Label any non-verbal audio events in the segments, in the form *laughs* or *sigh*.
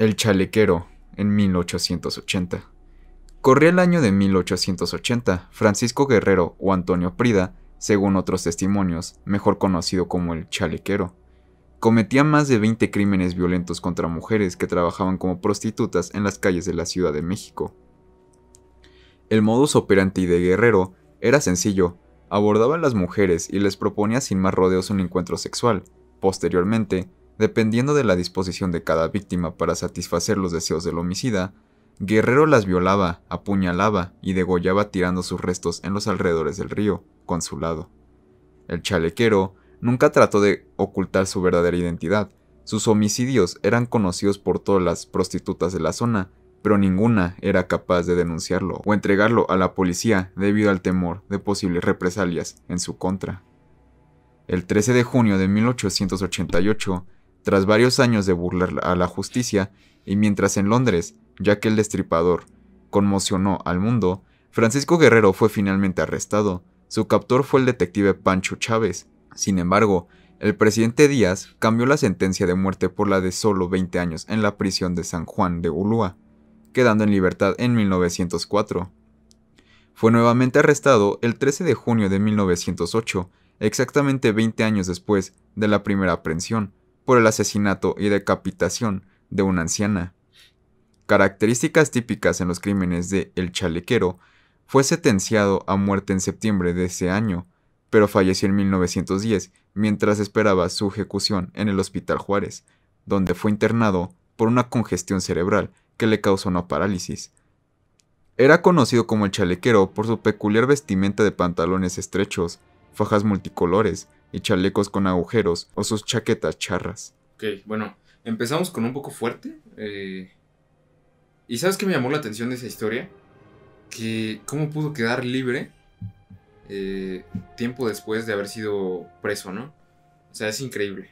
El chalequero, en 1880. Corría el año de 1880, Francisco Guerrero o Antonio Prida, según otros testimonios, mejor conocido como el chalequero, cometía más de 20 crímenes violentos contra mujeres que trabajaban como prostitutas en las calles de la Ciudad de México. El modus operandi de Guerrero era sencillo, abordaba a las mujeres y les proponía sin más rodeos un encuentro sexual. Posteriormente, Dependiendo de la disposición de cada víctima para satisfacer los deseos del homicida, Guerrero las violaba, apuñalaba y degollaba tirando sus restos en los alrededores del río, con su lado. El chalequero nunca trató de ocultar su verdadera identidad. Sus homicidios eran conocidos por todas las prostitutas de la zona, pero ninguna era capaz de denunciarlo o entregarlo a la policía debido al temor de posibles represalias en su contra. El 13 de junio de 1888, tras varios años de burlar a la justicia, y mientras en Londres, ya que el Destripador conmocionó al mundo, Francisco Guerrero fue finalmente arrestado. Su captor fue el detective Pancho Chávez. Sin embargo, el presidente Díaz cambió la sentencia de muerte por la de solo 20 años en la prisión de San Juan de Ulúa, quedando en libertad en 1904. Fue nuevamente arrestado el 13 de junio de 1908, exactamente 20 años después de la primera aprehensión, por el asesinato y decapitación de una anciana. Características típicas en los crímenes de El Chalequero, fue sentenciado a muerte en septiembre de ese año, pero falleció en 1910 mientras esperaba su ejecución en el Hospital Juárez, donde fue internado por una congestión cerebral que le causó una parálisis. Era conocido como el chalequero por su peculiar vestimenta de pantalones estrechos, fajas multicolores, y chalecos con agujeros o sus chaquetas charras. Ok, bueno, empezamos con un poco fuerte. Eh, ¿Y sabes qué me llamó la atención de esa historia? Que cómo pudo quedar libre eh, tiempo después de haber sido preso, ¿no? O sea, es increíble.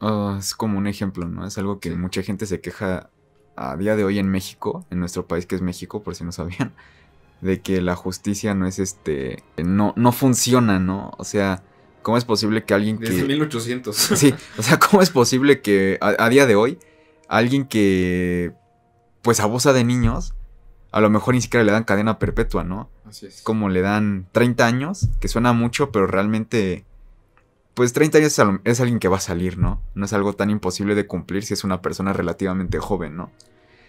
Ah, es como un ejemplo, ¿no? Es algo que mucha gente se queja a día de hoy en México, en nuestro país que es México, por si no sabían, de que la justicia no es este, no, no funciona, ¿no? O sea, ¿Cómo es posible que alguien que... Desde 1800. *laughs* Sí, o sea, ¿cómo es posible que a, día de hoy alguien que pues abusa de niños, a lo mejor ni siquiera le dan cadena perpetua, ¿no? Así es. Como le dan 30 años, que suena mucho, pero realmente, pues 30 años es, alguien que va a salir, ¿no? No es algo tan imposible de cumplir si es una persona relativamente joven, ¿no?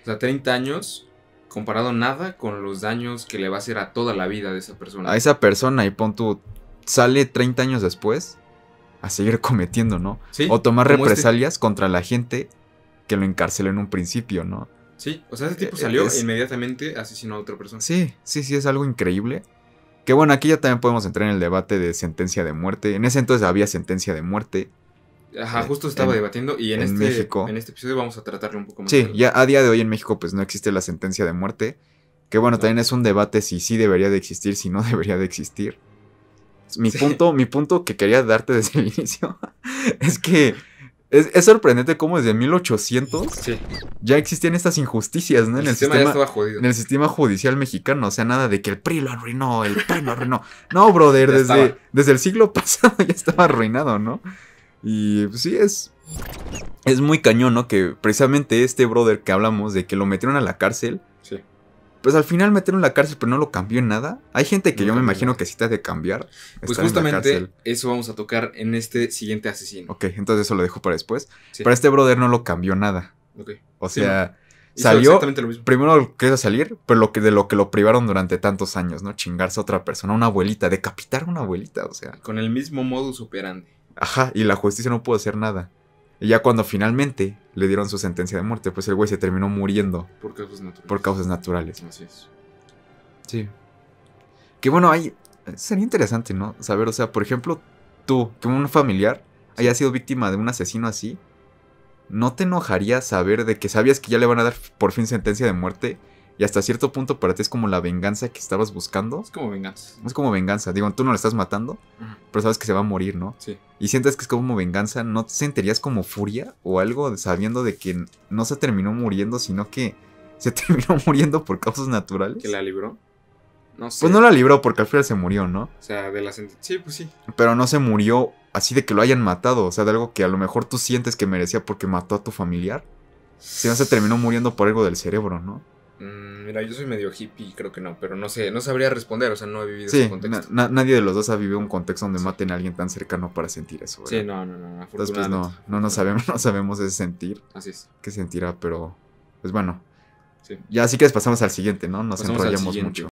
O sea, 30 años comparado nada con los daños que le va a hacer a toda la vida de esa persona. A esa persona y pon tú sale 30 años después a seguir *laughs* cometiendo, ¿no? Sí, o tomar este. represalias contra la gente que lo encarceló en un principio, ¿no? Sí, o sea, ese tipo eh, salió inmediatamente asesinó a otra persona. Sí, sí, sí, es algo increíble. Que bueno, aquí ya también podemos entrar en el debate de sentencia de muerte. En ese entonces había sentencia de muerte. Ajá, eh, justo estaba debatiendo y en, este, México, en este episodio vamos a tratarlo un poco más. Sí, ya a día de hoy en México pues no existe la sentencia de muerte. Que bueno, también es un debate si sí debería de existir, si no *laughs* debería de existir. Mi punto, mi punto que quería darte desde el *laughs* inicio es que es, sorprendente cómo desde 1800 ya existían estas injusticias, ¿no? En el, sistema, judicial mexicano, o sea, nada de que el PRI lo arruinó, el PRI lo arruinó. No, brother, *laughs* desde, desde el siglo *laughs* pasado ya estaba arruinado, ¿no? Y pues, sí, es, es muy cañón, ¿no? Que precisamente este brother que hablamos de que lo metieron a la cárcel, sí pues al final meterlo en la cárcel, pero no lo cambió en nada. Hay gente que yo me imagino que sí te ha de cambiar. Pues justamente eso vamos a tocar en este siguiente asesino. Ok, entonces eso lo dejo para después. para Pero este brother no lo cambió nada. Ok. O sea, salió primero lo mismo. primero quiso salir, pero de lo que lo privaron durante tantos años, ¿no? Chingarse a otra persona, una abuelita, decapitar a una abuelita, o sea. Con el mismo modus operandi. Ajá, y la justicia no pudo hacer nada. Y ya cuando finalmente le dieron su sentencia de muerte, pues el güey se terminó muriendo. Por causas naturales. Por causas naturales. Así es. Sí. Que bueno, ahí eh, Sería interesante, ¿no? Saber, o sea, por ejemplo, tú, como un familiar, hayas haya sido víctima de un asesino así. ¿No te enojaría saber de que sabías que ya le van a dar por fin sentencia de muerte? Y hasta cierto punto para ti es como la venganza que estabas buscando. Es como venganza. Es como venganza. Digo, tú no le estás matando, pero sabes que se va a morir, ¿no? Sí. Y sientes que es como venganza, ¿no te sentirías como furia o algo sabiendo de que no se terminó muriendo, sino que *laughs* se terminó muriendo por causas naturales? ¿Que la libró? No sé. Pues no la libró porque al final se murió, ¿no? O sea, de la Sí, pues sí. Pero no se murió así de que lo hayan matado, o sea, de algo que a lo mejor tú sientes que merecía porque mató a tu familiar. Si no se terminó muriendo por algo del cerebro, ¿no? Mm, mira, yo soy medio hippie creo que no, pero no sé, no sabría responder, o sea, no he vivido ese contexto. nadie de los dos ha vivido un contexto donde maten a alguien tan cercano para sentir eso. Sí, no, no, no, Entonces, pues no, no, sabemos, *laughs* no sabemos ese sentir. Así es. ¿Qué sentirá? Pero, pues bueno. Sí. Ya así que pasamos al siguiente, ¿no? Nos enrollamos mucho.